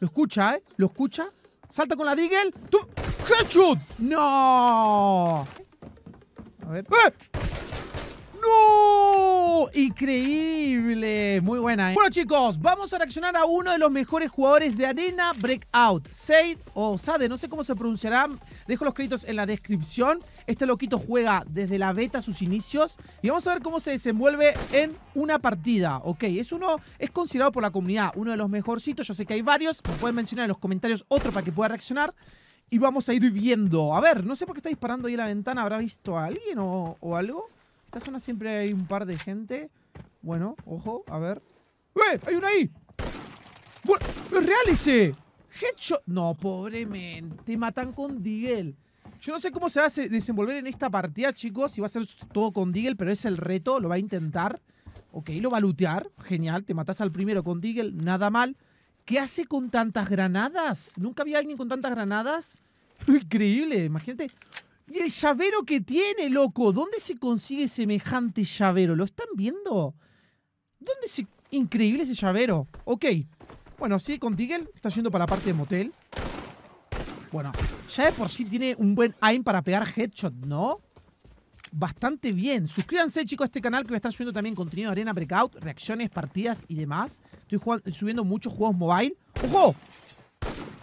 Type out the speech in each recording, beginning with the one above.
Lo escucha, ¿eh? Lo escucha. Salta con la Deagle. ¡Headshot! ¡No! A ver. ¡Eh! ¡No! Increíble. Muy buena, ¿eh? Bueno, chicos, vamos a reaccionar a uno de los mejores jugadores de Arena Breakout. Sade o Sade, no sé cómo se pronunciará. Dejo los créditos en la descripción. Este loquito juega desde la beta sus inicios y vamos a ver cómo se desenvuelve en una partida. Ok, es uno, es considerado por la comunidad uno de los mejorcitos. Yo sé que hay varios, pueden mencionar en los comentarios otro para que pueda reaccionar. Y vamos a ir viendo. A ver, no sé por qué está disparando ahí en la ventana. ¿Habrá visto a alguien o, algo? En esta zona siempre hay un par de gente. Bueno, ojo, a ver. ¡Eh! ¡Hay uno ahí! ¡Bueno! ¡Es real Headshot. No, pobremente. Te matan con Digel. Yo no sé cómo se va a desenvolver en esta partida, chicos. Si va a ser todo con Deagle, pero es el reto. Lo va a intentar. Ok, lo va a lootear. Genial. Te matas al primero con Deagle. Nada mal. ¿Qué hace con tantas granadas? Nunca había alguien con tantas granadas. Increíble, imagínate. Y el llavero que tiene, loco. ¿Dónde se consigue semejante llavero? ¿Lo están viendo? ¿Dónde se...? Increíble ese llavero. Ok. Bueno, sí, con Deagle. Está yendo para la parte de motel. Bueno, ya de por sí tiene un buen aim para pegar headshot, ¿no? Bastante bien. Suscríbanse, chicos, a este canal que voy a estar subiendo también contenido de arena, breakout, reacciones, partidas y demás. Estoy subiendo muchos juegos mobile. ¡Ojo!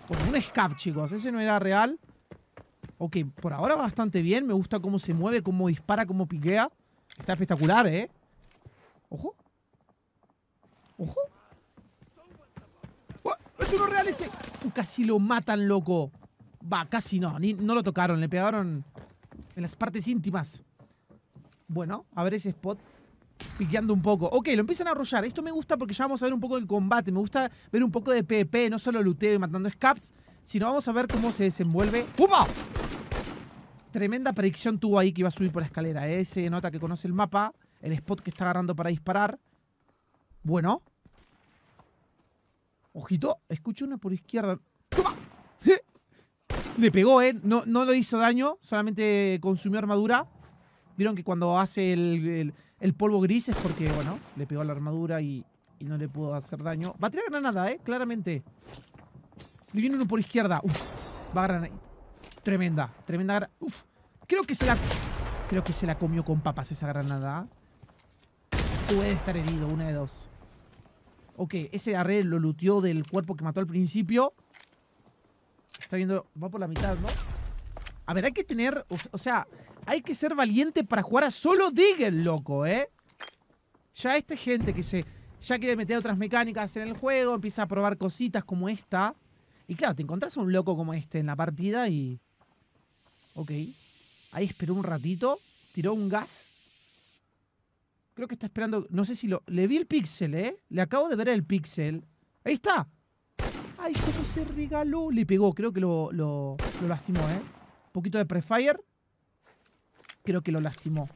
Por un scap, chicos. Ese no era real. Ok, por ahora bastante bien. Me gusta cómo se mueve, cómo dispara, cómo piquea. Está espectacular, ¿eh? Ojo. Ojo. ¡Oh! ¡Es uno real ese! casi lo matan, loco. Va, casi no, no lo tocaron, le pegaron en las partes íntimas. Bueno, a ver ese spot piqueando un poco. Ok, lo empiezan a arrollar. Esto me gusta porque ya vamos a ver un poco del combate. Me gusta ver un poco de PvP, no solo looteo y matando scaps, sino vamos a ver cómo se desenvuelve. Tremenda predicción tuvo ahí que iba a subir por la escalera. ¿eh? Ese nota que conoce el mapa, el spot que está agarrando para disparar. Bueno. Ojito, escucho una por izquierda. Le pegó, ¿eh? No, no le hizo daño, solamente consumió armadura. Vieron que cuando hace el, el, polvo gris es porque, bueno, le pegó a la armadura y, y, no le pudo hacer daño. Va a tirar granada, ¿eh? Claramente. Le viene uno por izquierda. va a granada. Tremenda, tremenda. Uf, creo que se la... Creo que se la comió con papas esa granada. Puede estar herido, una de dos. Ok, ese arre lo luteó del cuerpo que mató al principio. Está viendo, va por la mitad, ¿no? A ver, hay que tener, o, sea, hay que ser valiente para jugar a solo Diggle, loco, ¿eh? Ya esta gente que se, ya quiere meter otras mecánicas en el juego, empieza a probar cositas como esta. Y claro, te encontrás a un loco como este en la partida y... Ok. Ahí esperó un ratito, tiró un gas. Creo que está esperando, no sé si lo... Le vi el pixel, ¿eh? Le acabo de ver el pixel. Ahí está. ¡Ay, cómo se regaló! Le pegó, creo que lo, lastimó, ¿eh? Un poquito de prefire. Creo que lo lastimó.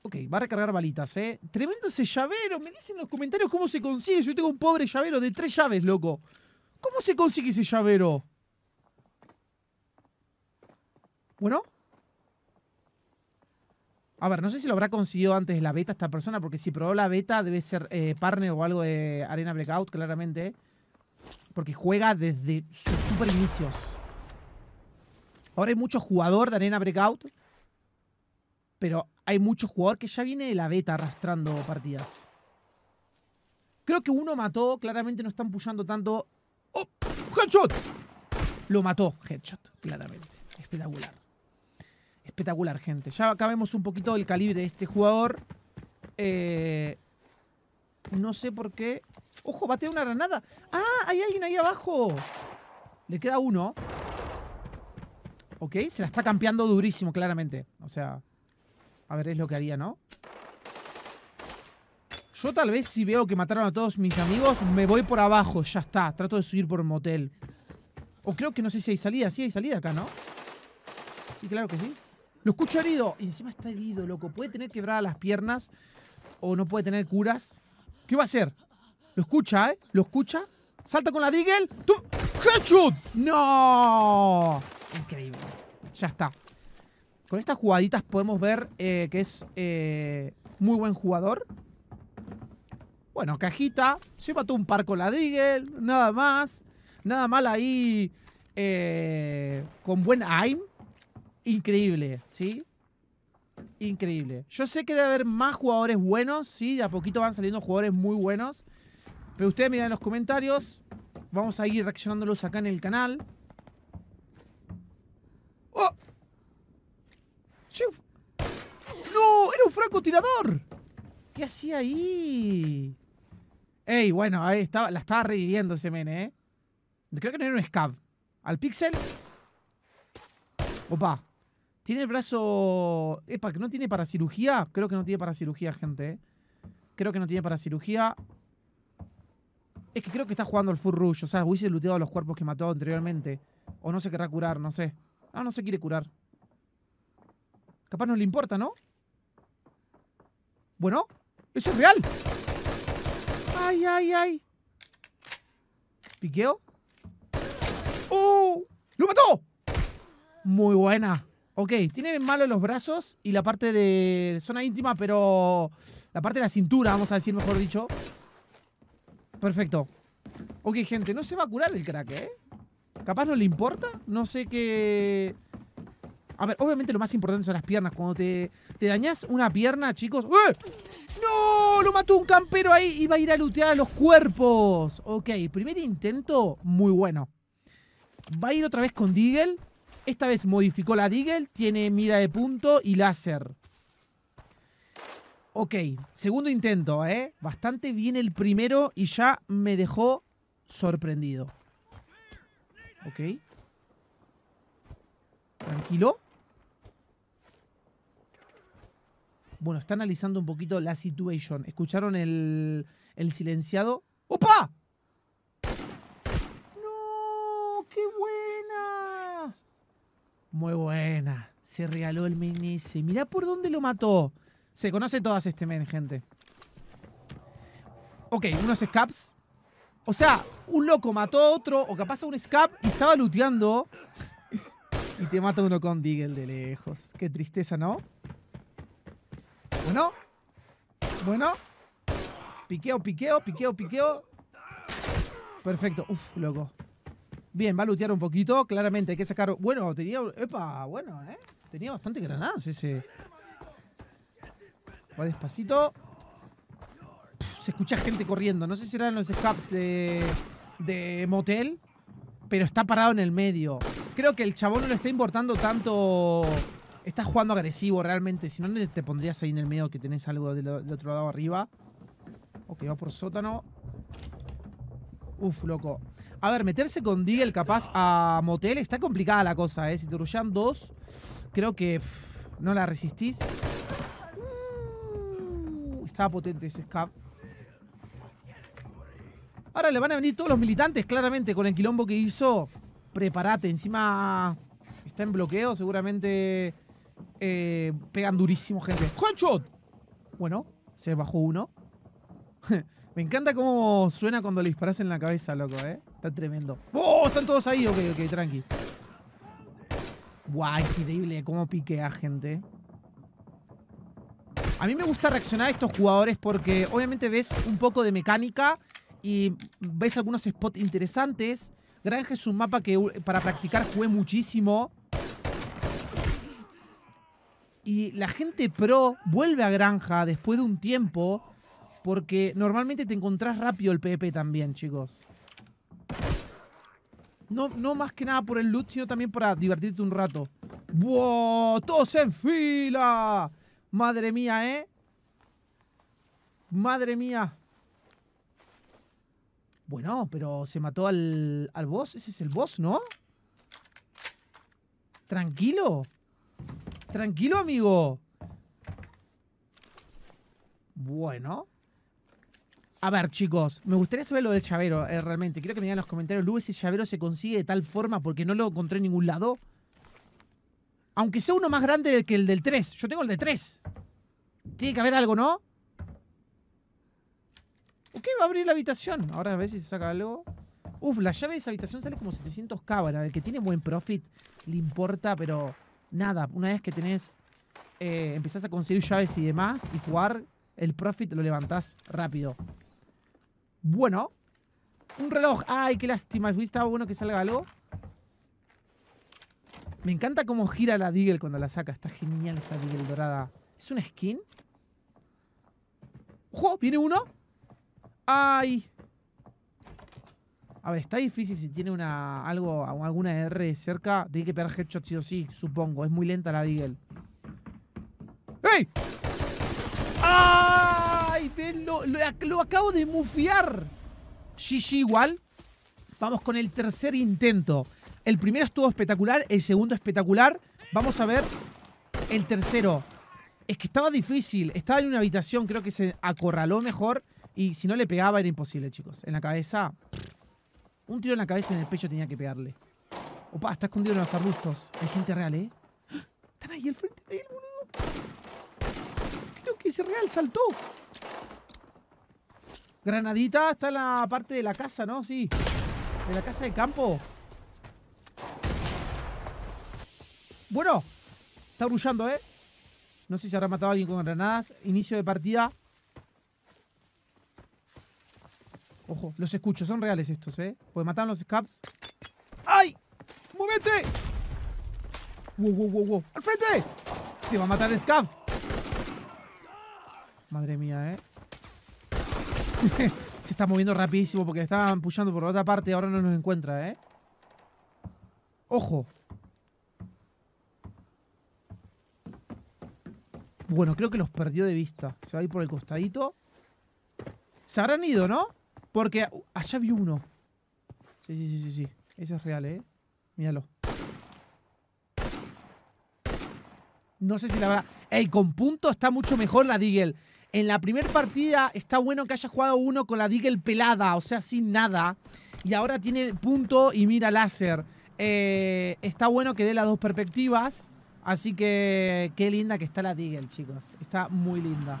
Ok, va a recargar balitas, ¿eh? Tremendo ese llavero. Me dicen en los comentarios cómo se consigue. Yo tengo un pobre llavero de tres llaves, loco. ¿Cómo se consigue ese llavero? Bueno. A ver, no sé si lo habrá conseguido antes de la beta esta persona, porque si probó la beta debe ser eh, partner o algo de Arena Blackout, claramente porque juega desde sus super inicios. Ahora hay mucho jugador de Arena Breakout, pero hay mucho jugador que ya viene de la beta arrastrando partidas. Creo que uno mató, claramente no están puchando tanto. ¡Oh! ¡Headshot! Lo mató, headshot, claramente. Espectacular. Espectacular, gente. Ya acabemos un poquito el calibre de este jugador. Eh, no sé por qué. ¡Ojo! Batea una granada. ¡Ah! Hay alguien ahí abajo. Le queda uno. Ok, se la está campeando durísimo, claramente. O sea, a ver, es lo que haría, ¿no? Yo tal vez si veo que mataron a todos mis amigos, me voy por abajo, ya está. Trato de subir por motel. O creo que no sé si hay salida. Sí hay salida acá, ¿no? Sí, claro que sí. Lo escucho herido. Y encima está herido, loco. Puede tener quebradas las piernas o no puede tener curas. ¿Qué va a hacer? Lo escucha, ¿eh? Lo escucha. Salta con la Deagle. ¡Tú! ¡Headshot! ¡No! Increíble. Ya está. Con estas jugaditas podemos ver eh, que es eh, muy buen jugador. Bueno, cajita. Se mató un par con la Deagle. Nada más. Nada mal ahí. Eh, con buen aim. Increíble, ¿sí? increíble. Yo sé que debe haber más jugadores buenos, sí, de a poquito van saliendo jugadores muy buenos. Pero ustedes miran en los comentarios. Vamos a ir reaccionándolos acá en el canal. ¡Oh! ¡No! ¡Era un francotirador! ¿Qué hacía ahí? Ey, bueno, ahí estaba, la estaba reviviendo ese mene, ¿eh? Creo que no era un scab. Al pixel. Opa. Tiene el brazo. Epa, que no tiene para cirugía. Creo que no tiene para cirugía, gente. Eh. Creo que no tiene para cirugía. Es que creo que está jugando al Full Rush. O sea, hubiese luteado a los cuerpos que mató anteriormente. O no se querrá curar, no sé. Ah, no se quiere curar. Capaz no le importa, ¿no? Bueno, eso es real. Ay, ay, ay. ¿Piqueo? ¡Uh! ¡Lo mató! Muy buena. Ok, tiene malo los brazos y la parte de zona íntima, pero la parte de la cintura, vamos a decir mejor dicho. Perfecto. Ok, gente, no se va a curar el crack, ¿eh? Capaz no le importa, no sé qué... A ver, obviamente lo más importante son las piernas. Cuando te, dañas una pierna, chicos... ¡eh! ¡No! Lo mató un campero ahí. Iba a ir a lootear a los cuerpos. Ok, primer intento, muy bueno. Va a ir otra vez con Deagle. Esta vez modificó la Deagle, tiene mira de punto y láser. Ok, segundo intento, ¿eh? Bastante bien el primero y ya me dejó sorprendido. Ok. Tranquilo. Bueno, está analizando un poquito la situación. ¿Escucharon el, el silenciado? Muy buena. Se regaló el mini Y Mirá por dónde lo mató. Se conoce todas este men, gente. Ok, unos scaps. O sea, un loco mató a otro, o capaz a un scap, y estaba looteando. y te mata uno con Deagle de lejos. Qué tristeza, ¿no? Bueno. Bueno. Piqueo, piqueo, piqueo, piqueo. Perfecto. Uf, loco. Bien, va a lutear un poquito. Claramente hay que sacar. Bueno, tenía. Epa, bueno, ¿eh? Tenía bastante granadas ese. Va despacito. se escucha gente corriendo. No sé si eran los escapes de. de motel. Pero está parado en el medio. Creo que el chabón no le está importando tanto. Estás jugando agresivo realmente. Si no, te pondrías ahí en el medio que tenés algo del, del otro lado arriba. Ok, va por sótano. Uf, loco. A ver, meterse con Digel capaz a Motel está complicada la cosa, ¿eh? Si te dos, creo que no la resistís. Uh, estaba potente ese escape. Ahora le van a venir todos los militantes, claramente, con el quilombo que hizo. Prepárate, encima está en bloqueo, seguramente eh, pegan durísimo, gente. ¡Headshot! Bueno, se bajó uno. Me encanta cómo suena cuando le disparas en la cabeza, loco, ¿eh? Está tremendo. ¡Oh! Están todos ahí. Ok, ok, tranqui. Guau, increíble cómo piquea, gente. A mí me gusta reaccionar a estos jugadores porque obviamente ves un poco de mecánica y ves algunos spots interesantes. Granja es un mapa que para practicar jugué muchísimo. Y la gente pro vuelve a Granja después de un tiempo porque normalmente te encontrás rápido el PP también, chicos. No, no más que nada por el loot, sino también para divertirte un rato. ¡Wow! ¡Todos en fila! Madre mía, ¿eh? Madre mía. Bueno, pero se mató al, al boss. Ese es el boss, ¿no? Tranquilo. Tranquilo, amigo. Bueno. A ver, chicos, me gustaría saber lo del llavero, eh, realmente. Quiero que me digan en los comentarios, Luis ese llavero se consigue de tal forma porque no lo encontré en ningún lado? Aunque sea uno más grande que el del 3. Yo tengo el de 3. Tiene que haber algo, ¿no? qué va a abrir la habitación. Ahora a ver si se saca algo. Uf, la llave de esa habitación sale como 700 cábalas. El que tiene buen profit le importa, pero nada. Una vez que tenés, eh, empezás a conseguir llaves y demás y jugar, el profit lo levantás rápido. Bueno. Un reloj. Ay, qué lástima. Estaba bueno que salga algo. Me encanta cómo gira la Deagle cuando la saca. Está genial esa Deagle dorada. ¿Es una skin? ¡Ojo! ¿Viene uno? ¡Ay! A ver, está difícil si tiene una algo alguna R cerca. Tiene que pegar headshot sí o sí, supongo. Es muy lenta la Deagle. ¡Ey! ¡Ah! lo, acabo de mufiar. GG igual. Vamos con el tercer intento. El primero estuvo espectacular, el segundo espectacular. Vamos a ver el tercero. Es que estaba difícil, estaba en una habitación, creo que se acorraló mejor. Y si no le pegaba era imposible, chicos. En la cabeza... Un tiro en la cabeza y en el pecho tenía que pegarle. Opa, está escondido en los arbustos. Hay gente real, ¿eh? Están ahí al frente de él, boludo. Creo que ese real saltó. Granadita está en la parte de la casa, ¿no? Sí. De la casa de campo. Bueno. Está brullando, ¿eh? No sé si habrá matado a alguien con granadas. Inicio de partida. Ojo, los escucho. Son reales estos, ¿eh? Pues mataron los scabs. ¡Ay! ¡Muévete! ¡Wow, wow, wow, wow! al frente! Te va a matar el scap. Madre mía, ¿eh? Se está moviendo rapidísimo porque estaban empujando por la otra parte y ahora no nos encuentra, ¿eh? ¡Ojo! Bueno, creo que los perdió de vista. Se va a ir por el costadito. Se habrán ido, ¿no? Porque uh, allá vi uno. Sí, sí, sí, sí, Ese es real, ¿eh? Míralo. No sé si la verdad... ¡Ey! Con punto está mucho mejor la Deagle. En la primera partida está bueno que haya jugado uno con la Deagle pelada, o sea, sin nada. Y ahora tiene punto y mira láser. Eh, está bueno que dé las dos perspectivas. Así que qué linda que está la Deagle, chicos. Está muy linda.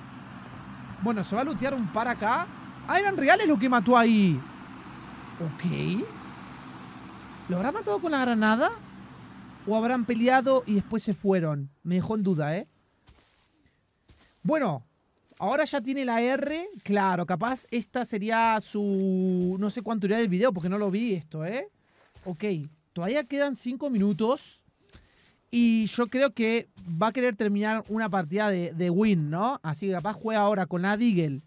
Bueno, se va a lootear un par acá. Ah, eran reales lo que mató ahí. Ok. ¿Lo habrá matado con la granada? ¿O habrán peleado y después se fueron? Me dejó en duda, ¿eh? Bueno, Ahora ya tiene la R, claro, capaz esta sería su... No sé cuánto irá el video porque no lo vi esto, ¿eh? Ok, todavía quedan 5 minutos y yo creo que va a querer terminar una partida de, win, ¿no? Así que capaz juega ahora con la de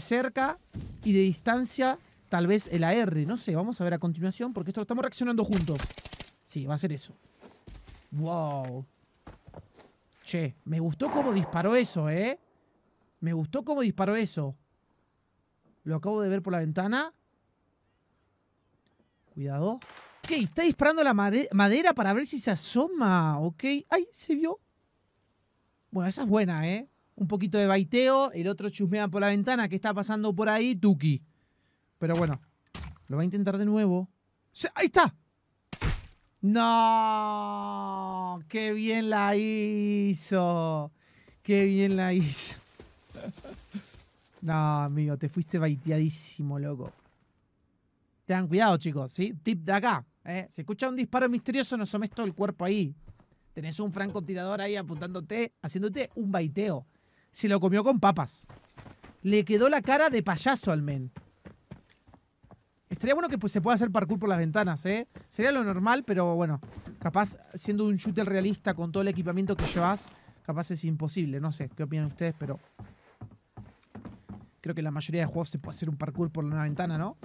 cerca y de distancia tal vez el AR, no sé, vamos a ver a continuación porque esto lo estamos reaccionando juntos. Sí, va a ser eso. Wow. Che, me gustó cómo disparó eso, ¿eh? Me gustó cómo disparó eso. Lo acabo de ver por la ventana. Cuidado. Ok, está disparando la madera para ver si se asoma. Ok. Ay, se vio. Bueno, esa es buena, ¿eh? Un poquito de baiteo. El otro chusmea por la ventana. ¿Qué está pasando por ahí? Tuki. Pero bueno, lo va a intentar de nuevo. ¡Ahí está! ¡No! ¡Qué bien la hizo! ¡Qué bien la hizo! No, amigo, te fuiste baiteadísimo, loco. Tengan cuidado, chicos, ¿sí? Tip de acá. ¿eh? Si escucha un disparo misterioso, no somes todo el cuerpo ahí. Tenés un francotirador ahí apuntándote, haciéndote un baiteo. Se lo comió con papas. Le quedó la cara de payaso al men. Estaría bueno que pues, se pueda hacer parkour por las ventanas, ¿eh? Sería lo normal, pero bueno, capaz siendo un shooter realista con todo el equipamiento que llevas, capaz es imposible. No sé qué opinan ustedes, pero Creo que la mayoría de juegos se puede hacer un parkour por una ventana, ¿no?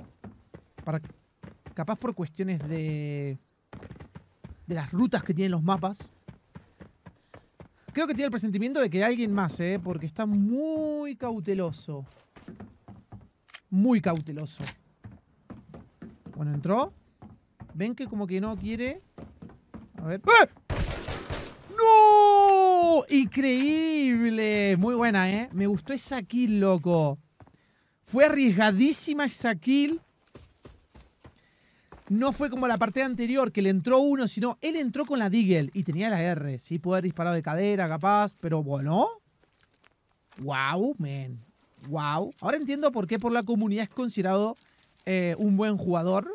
Para, capaz por cuestiones de... De las rutas que tienen los mapas. Creo que tiene el presentimiento de que hay alguien más, ¿eh? Porque está muy cauteloso. Muy cauteloso. Bueno, entró. Ven que como que no quiere... A ver... ¡Eh! ¡No! Increíble. Muy buena, ¿eh? Me gustó esa kill, loco. Fue arriesgadísima esa kill. No fue como la partida anterior, que le entró uno, sino él entró con la Deagle y tenía la R. Sí, puede haber disparado de cadera, capaz, pero bueno. Wow, man. Wow. Ahora entiendo por qué por la comunidad es considerado eh, un buen jugador.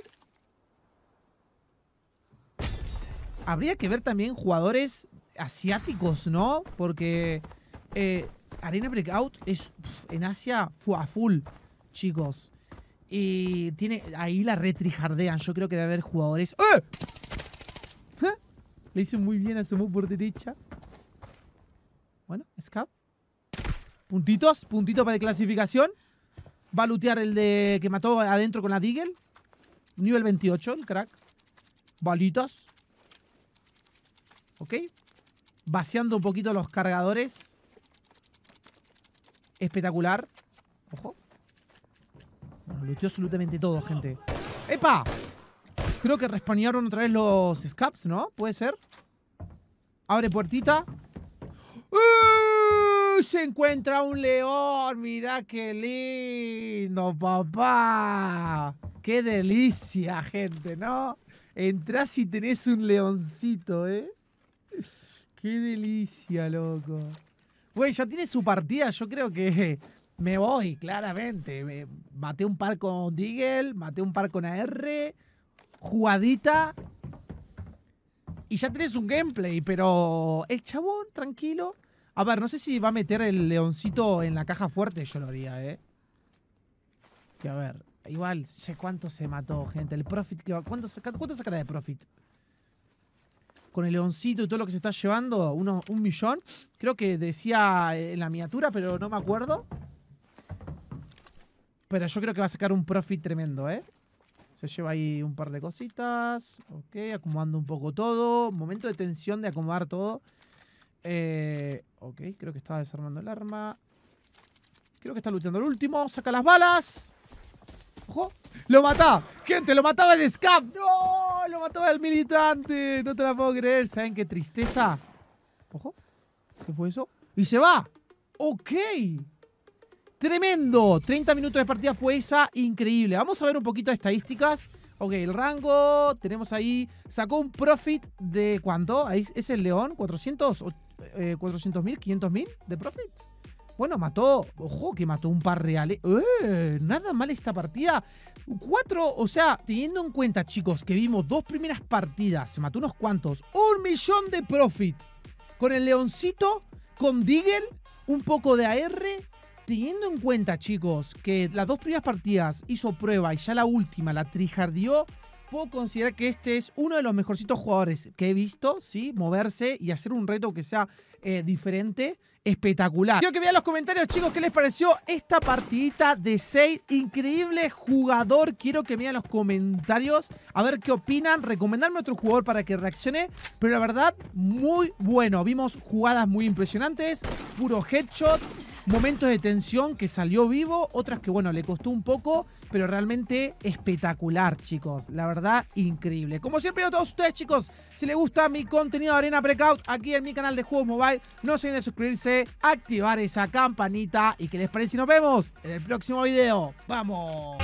Habría que ver también jugadores asiáticos, ¿no? Porque eh, Arena Breakout es en Asia a full chicos. Y tiene. Ahí la retrijardean. Yo creo que debe haber jugadores. ¡Eh! ¿Eh? Le hice muy bien, asomó por derecha. Bueno, Scap. Puntitos, puntito para clasificación. Va a lootear el de que mató adentro con la Deagle. Nivel 28, el crack. Balitos Ok. Vaciando un poquito los cargadores. Espectacular. Ojo. Lo absolutamente todo, gente. ¡Epa! Creo que respawnearon otra vez los scaps, ¿no? ¿Puede ser? Abre puertita. ¡Uh! Se encuentra un león. Mirá qué lindo, papá. Qué delicia, gente, ¿no? Entrás y tenés un leoncito, ¿eh? Qué delicia, loco. Bueno, ya tiene su partida, yo creo que me voy, claramente. Mate maté un par con Digel, maté un par con AR, jugadita. Y ya tenés un gameplay, pero el chabón, tranquilo. A ver, no sé si va a meter el leoncito en la caja fuerte, yo lo haría, ¿eh? Que a ver, igual, sé cuánto se mató, gente. El profit ¿Cuánto, cuánto sacará de profit? Con el leoncito y todo lo que se está llevando, un millón. Creo que decía en la miniatura, pero no me acuerdo. Pero yo creo que va a sacar un profit tremendo, ¿eh? Se lleva ahí un par de cositas. Ok, acomodando un poco todo. Momento de tensión de acomodar todo. Eh, ok, creo que estaba desarmando el arma. Creo que está luchando el último. Saca las balas. ¡Ojo! ¡Lo mata, ¡Gente, lo mataba el scap! ¡No! ¡Lo mataba el militante! No te la puedo creer. ¿Saben qué tristeza? ¡Ojo! ¿Qué fue eso? ¡Y se va! ¡Ok! Tremendo, 30 minutos de partida fue esa, increíble. Vamos a ver un poquito de estadísticas. Ok, el rango, tenemos ahí, sacó un profit de cuánto, ahí es el león, 400, 500.000 eh, de profit. Bueno, mató, ojo que mató un par reales. Eh, nada mal esta partida. Cuatro, o sea, teniendo en cuenta, chicos, que vimos dos primeras partidas, se mató unos cuantos, un millón de profit. Con el leoncito, con Digger, un poco de AR, Teniendo en cuenta, chicos, que las dos primeras partidas hizo prueba y ya la última la trijardió, puedo considerar que este es uno de los mejorcitos jugadores que he visto, ¿sí? Moverse y hacer un reto que sea eh, diferente. Espectacular. Quiero que vean los comentarios, chicos, qué les pareció esta partidita de seis Increíble jugador. Quiero que vean los comentarios. A ver qué opinan. Recomendarme a otro jugador para que reaccione. Pero la verdad, muy bueno. Vimos jugadas muy impresionantes. Puro headshot momentos de tensión que salió vivo, otras que bueno, le costó un poco, pero realmente espectacular, chicos. La verdad, increíble. Como siempre a todos ustedes, chicos, si les gusta mi contenido de Arena Breakout aquí en mi canal de Juegos Mobile, no se olviden de suscribirse, activar esa campanita y que les parece y nos vemos en el próximo video. ¡Vamos!